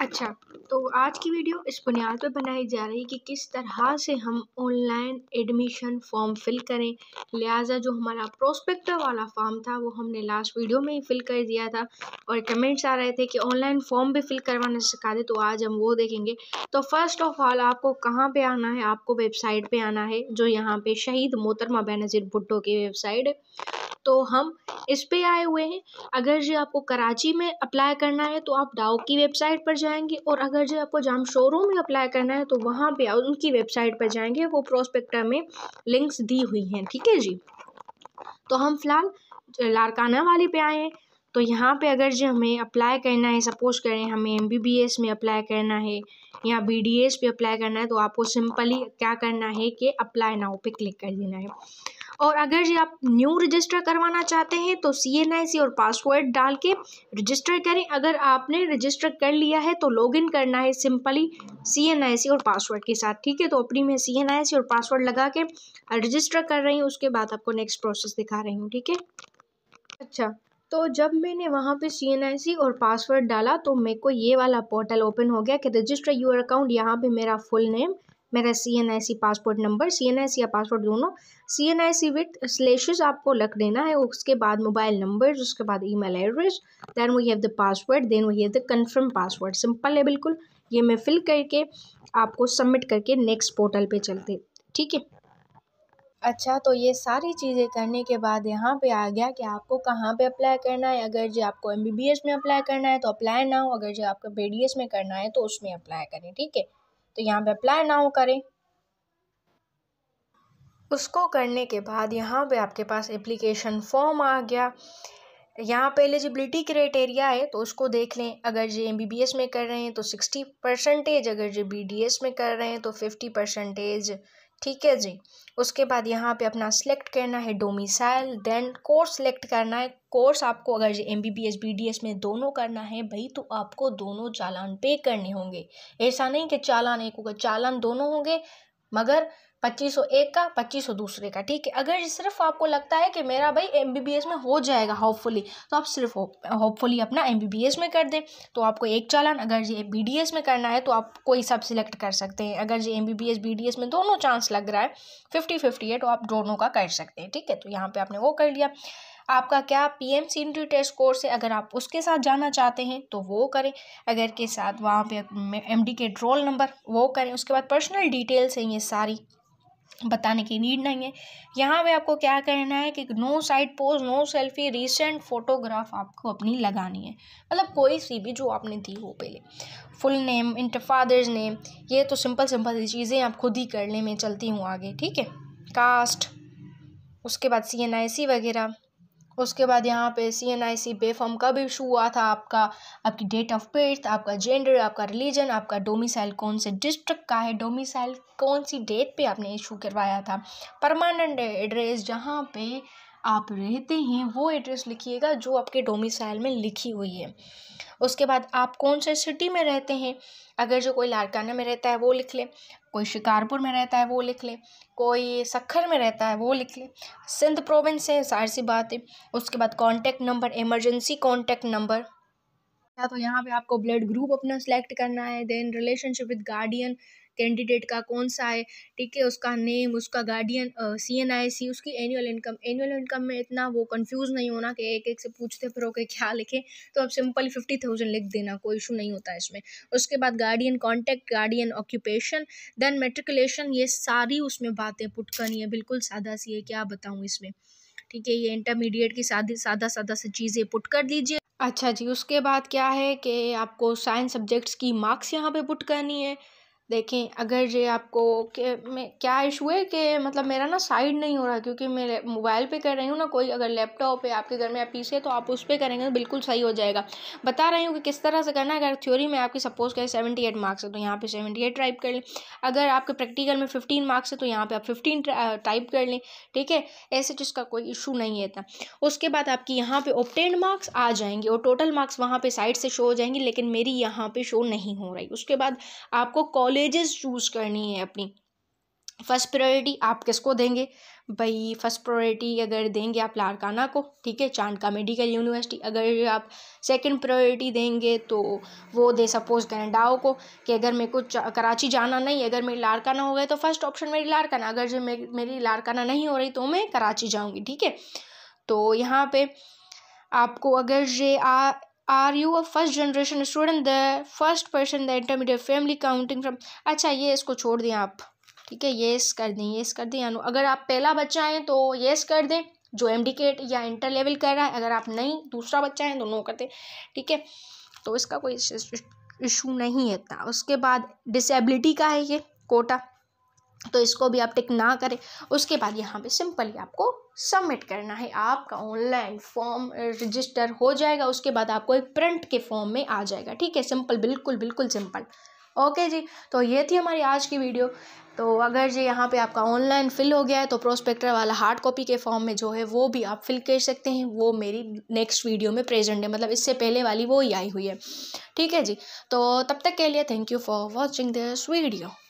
अच्छा तो आज की वीडियो इस बुनियाद पर बनाई जा रही है कि किस तरह से हम ऑनलाइन एडमिशन फॉर्म फिल करें लिहाजा जो हमारा प्रोस्पेक्टर वाला फॉर्म था वो हमने लास्ट वीडियो में ही फिल कर दिया था और कमेंट्स आ रहे थे कि ऑनलाइन फॉर्म भी फिल करवाना सिखा दे तो आज हम वो देखेंगे तो फर्स्ट ऑफ ऑल आपको कहाँ पर आना है आपको वेबसाइट पर आना है जो यहाँ पर शहीद मोहतरमा बेनज़ीर भुट्टो की वेबसाइट तो हम इस पे आए हुए हैं अगर जो आपको कराची में अप्लाई करना है तो आप डाओ की वेबसाइट पर जाएंगे और अगर जो आपको जाम शोरूम में अप्लाई करना है तो वहाँ पे उनकी वेबसाइट पर जाएंगे वो प्रोस्पेक्टर में लिंक्स दी हुई हैं ठीक है जी तो हम फिलहाल लारकाना वाली पे आए हैं तो यहाँ पे अगर जो हमें अप्लाई करना है सपोज करें हमें एम में अप्लाई करना है या बी डी एस पे अप्लाई करना है तो आपको सिंपली क्या करना है कि अप्लाई नाउ पे क्लिक कर देना है और अगर ये आप न्यू रजिस्टर करवाना चाहते हैं तो सी एन आई सी और पासवर्ड डाल के रजिस्टर करें अगर आपने रजिस्टर कर लिया है तो लॉगिन करना है सिंपली सी एन आई सी और पासवर्ड के साथ ठीक है तो अपनी मैं सी एन आई सी और पासवर्ड लगा के रजिस्टर कर रही हूँ उसके बाद आपको नेक्स्ट प्रोसेस दिखा रही हूँ ठीक है अच्छा तो जब मैंने वहाँ पे सी एन आई सी और पासवर्ड डाला तो मेरे को ये वाला पोर्टल ओपन हो गया कि रजिस्टर यूर अकाउंट यहाँ पे मेरा फुल नेम मेरा C N I C passport number C N I C या पासपोर्ट दोनों C N I C with slash आपको लग देना है उसके बाद मोबाइल नंबर उसके बाद email address then we have the password then we have the confirm password simple है बिल्कुल ये मैं फिल करके आपको सबमिट करके नेक्स्ट पोर्टल पर चलते ठीक है अच्छा तो ये सारी चीज़ें करने के बाद यहाँ पे आ गया कि आपको कहाँ पे अप्लाई करना है अगर जो आपको एम में अप्लाई करना है तो अप्लाई ना हो अगर जो आपको बी में करना है तो उसमें अप्लाई करें ठीक है तो यहाँ पे अप्लाई नाउ करें उसको करने के बाद यहाँ पे आपके पास एप्लीकेशन फॉर्म आ गया यहाँ पे एलिजिबिलिटी क्राइटेरिया है तो उसको देख लें अगर J M B B S में कर रहे हैं तो सिक्सटी परसेंटेज अगर जे बी डी एस में कर रहे हैं तो फिफ्टी परसेंटेज ठीक है जी उसके बाद यहाँ पे अपना सेलेक्ट करना है डोमिसाइल देन कोर्स सिलेक्ट करना है कोर्स आपको अगर G M B B S B D S में दोनों करना है भाई तो आपको दोनों चालान पे करने होंगे ऐसा नहीं कि चालान एक होगा चालान दोनों होंगे मगर पच्चीस सौ एक का पच्चीस सौ दूसरे का ठीक है अगर सिर्फ आपको लगता है कि मेरा भाई एम बी बी एस में हो जाएगा होपफुली तो आप सिर्फ होपफुली अपना एम बी बी एस में कर दें तो आपको एक चालान अगर ये बी डी एस में करना है तो आप कोई सब सिलेक्ट कर सकते हैं अगर ये M B B S B D S में दोनों चांस लग रहा है फिफ्टी फिफ्टी है तो आप दोनों का कर सकते हैं ठीक है तो यहाँ पर आपने वो कर लिया आपका क्या P M C entry test course है अगर आप उसके साथ जाना चाहते हैं तो वो करें अगर के साथ वहाँ पे एम डी के रोल नंबर वो करें उसके बाद पर्सनल डिटेल्स हैं ये सारी बताने की नीड नहीं है यहाँ पे आपको क्या करना है कि no side pose no selfie recent photograph आपको अपनी लगानी है मतलब कोई सी भी जो आपने दी हो पहले full name enter father's name ये तो सिंपल सिंपल चीज़ें आप खुद ही करने में चलती हूँ आगे ठीक है कास्ट उसके बाद सी एन आई सी वगैरह उसके बाद यहाँ पे C N I C B form कब इशू हुआ था आपका आपकी डेट ऑफ बर्थ आपका जेंडर आपका रिलीजन आपका डोमिसाइल कौन से डिस्ट्रिक्ट का है डोमिसाइल कौन सी डेट पे आपने इशू करवाया था परमानेंट एड्रेस जहाँ पे आप रहते हैं वो एड्रेस लिखिएगा जो आपके डोमिसाइल में लिखी हुई है उसके बाद आप कौन से सिटी में रहते हैं अगर जो कोई लारकाना में रहता है वो लिख ले कोई शिकारपुर में रहता है वो लिख ले कोई सखर में रहता है वो लिख ले सिंध प्रोविंस है सार सी बात है उसके बाद contact number emergency contact number या तो यहाँ पे आपको ब्लड ग्रुप अपना सेलेक्ट करना है then relationship with guardian candidate का कौन सा है ठीक है उसका नेम उसका गार्डियन सी एन आई सी उसकी एनुअल इनकम एनुअल इनकम में इतना वो कंफ्यूज नहीं होना कि एक एक से पूछते फिर ओके क्या लिखें तो आप सिंपल फिफ्टी थाउजेंड लिख देना कोई इशू नहीं होता है इसमें उसके बाद guardian contact guardian occupation then matriculation ये सारी उसमें बातें पुट करनी है बिल्कुल सादा सी है क्या बताऊँ इसमें ठीक है ये इंटरमीडिएट की सादी सादा सादा सी चीज़ें पुट कर दीजिए अच्छा जी उसके बाद क्या है कि आपको साइंस सब्जेक्ट्स की मार्क्स यहाँ पे पुट करनी है देखें अगर ये आपको के क्या इशू है कि मतलब मेरा ना साइड नहीं हो रहा क्योंकि मैं मोबाइल पे कर रही हूँ ना कोई अगर लैपटॉप है आपके घर में या पी है तो आप उस पर करेंगे तो बिल्कुल सही हो जाएगा बता रही हूँ कि किस तरह से करना है अगर थ्योरी में आपकी सपोज करें सेवेंटी एट मार्क्स है तो यहाँ पर सेवेंटी एट टाइप कर लें अगर आपके प्रैक्टिकल में फिफ्टीन मार्क्स है तो यहाँ पर आप फिफ्टीन टाइप कर लें ठीक है ऐसे जिसका तो कोई इशू नहीं है इतना उसके बाद आपकी यहाँ पर ओपटेन मार्क्स आ जाएंगे और टोटल मार्क्स वहाँ पर साइड से शो हो जाएंगी लेकिन मेरी यहाँ पर शो नहीं हो रही उसके बाद आपको कॉल कॉलेजेस चूज़ करनी है अपनी फर्स्ट प्रायोरिटी आप किसको देंगे भाई फर्स्ट प्रायोरिटी अगर देंगे आप लारकाना को ठीक है चांद का मेडिकल यूनिवर्सिटी अगर आप सेकंड प्रायोरिटी देंगे तो वो दे सपोज कनाडाओ को कि अगर मेरे को कराची जाना नहीं अगर मेरी लारकाना हो गए तो फर्स्ट ऑप्शन मेरी लारकाना अगर जो मेरी लारकाना नहीं हो रही तो मैं कराची जाऊँगी ठीक है तो यहाँ पर आपको अगर जे ah are you a first generation student the first person the intermediate family counting from अच्छा ये इसको छोड़ दें आप ठीक है येस कर दें येस कर दें यानो अगर आप पहला बच्चा हैं तो येस कर दें जो एमडिकेट या इंटर लेवल कर रहा है अगर आप नहीं दूसरा बच्चा हैं तो नो कर दें ठीक है तो इसका कोई इशू नहीं है था उसके बाद डिसेबिलिटी का है ये कोटा तो इसको भी आप टिक ना करें उसके बाद यहाँ पे सिंपली आपको सबमिट करना है आपका ऑनलाइन फॉर्म रजिस्टर हो जाएगा उसके बाद आपको एक प्रिंट के फॉर्म में आ जाएगा ठीक है सिंपल बिल्कुल बिल्कुल सिंपल ओके जी तो ये थी हमारी आज की वीडियो तो अगर जी यहाँ पे आपका ऑनलाइन फिल हो गया है तो प्रोस्पेक्टर वाला हार्ड कॉपी के फॉर्म में जो है वो भी आप फिल कर सकते हैं वो मेरी नेक्स्ट वीडियो में प्रेजेंट है मतलब इससे पहले वाली वो ही आई हुई है ठीक है जी तो तब तक के लिए thank you for watching this video